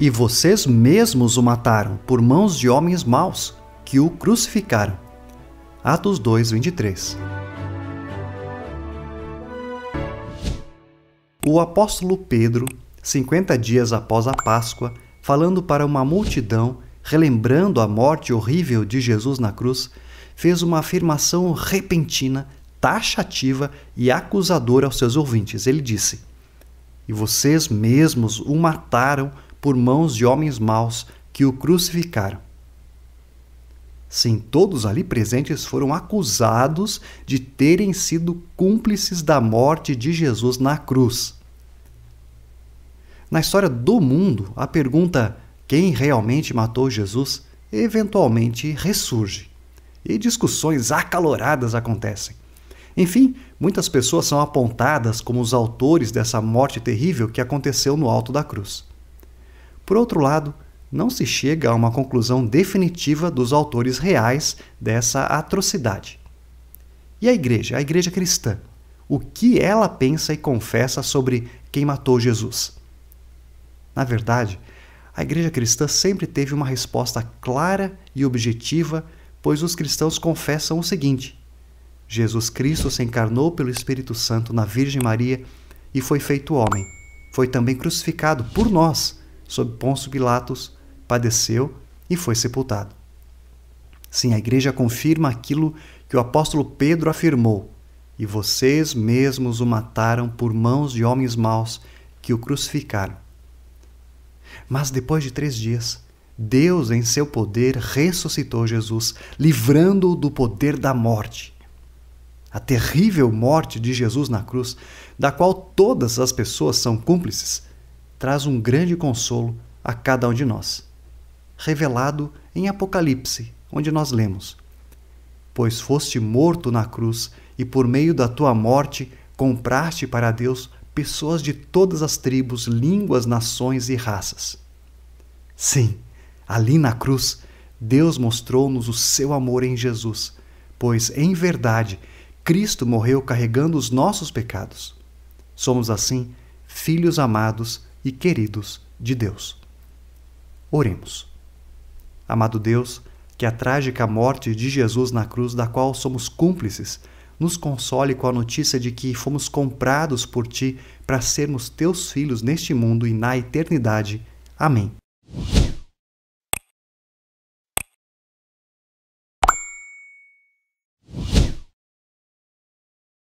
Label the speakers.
Speaker 1: E vocês mesmos o mataram por mãos de homens maus que o crucificaram. Atos 2, 23. O apóstolo Pedro, 50 dias após a Páscoa, falando para uma multidão, relembrando a morte horrível de Jesus na cruz, fez uma afirmação repentina, taxativa e acusadora aos seus ouvintes. Ele disse: E vocês mesmos o mataram por mãos de homens maus que o crucificaram. Sim, todos ali presentes foram acusados de terem sido cúmplices da morte de Jesus na cruz. Na história do mundo, a pergunta quem realmente matou Jesus eventualmente ressurge e discussões acaloradas acontecem. Enfim, muitas pessoas são apontadas como os autores dessa morte terrível que aconteceu no alto da cruz. Por outro lado, não se chega a uma conclusão definitiva dos autores reais dessa atrocidade. E a igreja, a igreja cristã? O que ela pensa e confessa sobre quem matou Jesus? Na verdade, a igreja cristã sempre teve uma resposta clara e objetiva, pois os cristãos confessam o seguinte: Jesus Cristo se encarnou pelo Espírito Santo na Virgem Maria e foi feito homem. Foi também crucificado por nós sob Pôncio Pilatos, padeceu e foi sepultado. Sim, a igreja confirma aquilo que o apóstolo Pedro afirmou: e vocês mesmos o mataram por mãos de homens maus que o crucificaram. Mas depois de três dias, Deus, em seu poder, ressuscitou Jesus, livrando-o do poder da morte. A terrível morte de Jesus na cruz, da qual todas as pessoas são cúmplices, traz um grande consolo a cada um de nós, revelado em Apocalipse, onde nós lemos: Pois foste morto na cruz, e por meio da tua morte compraste para Deus pessoas de todas as tribos, línguas, nações e raças. Sim, ali na cruz, Deus mostrou-nos o seu amor em Jesus, pois, em verdade, Cristo morreu carregando os nossos pecados. Somos assim filhos amados e queridos de Deus. Oremos. Amado Deus, que a trágica morte de Jesus na cruz, da qual somos cúmplices, nos console com a notícia de que fomos comprados por Ti para sermos Teus filhos neste mundo e na eternidade. Amém.